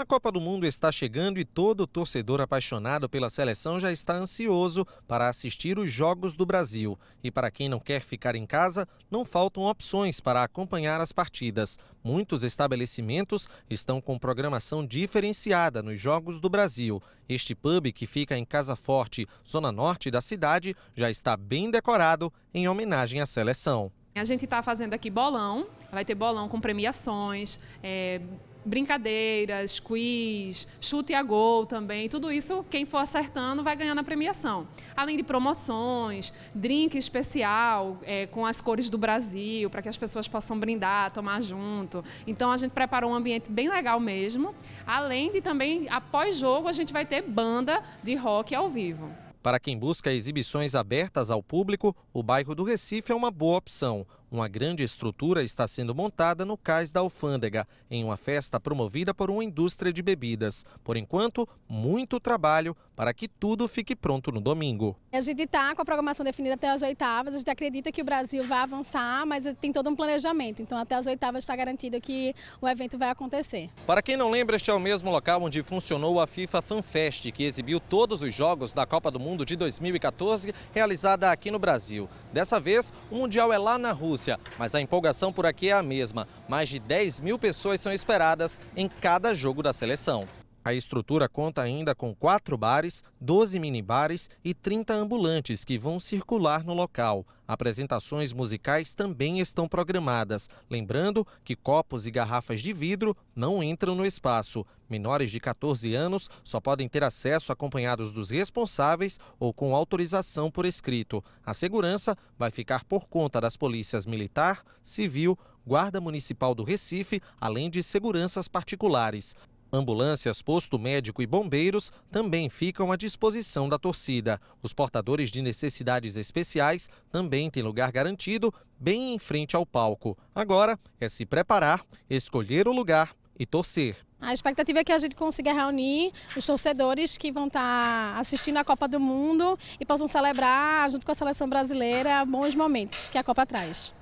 A Copa do Mundo está chegando e todo torcedor apaixonado pela seleção já está ansioso para assistir os Jogos do Brasil. E para quem não quer ficar em casa, não faltam opções para acompanhar as partidas. Muitos estabelecimentos estão com programação diferenciada nos Jogos do Brasil. Este pub, que fica em Casa Forte, zona norte da cidade, já está bem decorado em homenagem à seleção. A gente está fazendo aqui bolão, vai ter bolão com premiações, é, brincadeiras, quiz, chute a gol também. Tudo isso, quem for acertando vai ganhar na premiação. Além de promoções, drink especial é, com as cores do Brasil, para que as pessoas possam brindar, tomar junto. Então a gente preparou um ambiente bem legal mesmo. Além de também, após jogo, a gente vai ter banda de rock ao vivo. Para quem busca exibições abertas ao público, o bairro do Recife é uma boa opção. Uma grande estrutura está sendo montada no cais da alfândega, em uma festa promovida por uma indústria de bebidas. Por enquanto, muito trabalho para que tudo fique pronto no domingo. A gente está com a programação definida até as oitavas, a gente acredita que o Brasil vai avançar, mas tem todo um planejamento, então até as oitavas está garantido que o evento vai acontecer. Para quem não lembra, este é o mesmo local onde funcionou a FIFA Fan Fest, que exibiu todos os jogos da Copa do Mundo de 2014, realizada aqui no Brasil. Dessa vez, o Mundial é lá na Rússia Rússia, mas a empolgação por aqui é a mesma. Mais de 10 mil pessoas são esperadas em cada jogo da seleção. A estrutura conta ainda com quatro bares, 12 minibares e 30 ambulantes que vão circular no local. Apresentações musicais também estão programadas. Lembrando que copos e garrafas de vidro não entram no espaço. Menores de 14 anos só podem ter acesso acompanhados dos responsáveis ou com autorização por escrito. A segurança vai ficar por conta das polícias militar, civil, guarda municipal do Recife, além de seguranças particulares. Ambulâncias, posto médico e bombeiros também ficam à disposição da torcida. Os portadores de necessidades especiais também têm lugar garantido bem em frente ao palco. Agora é se preparar, escolher o lugar e torcer. A expectativa é que a gente consiga reunir os torcedores que vão estar tá assistindo a Copa do Mundo e possam celebrar, junto com a seleção brasileira, bons momentos que a Copa traz.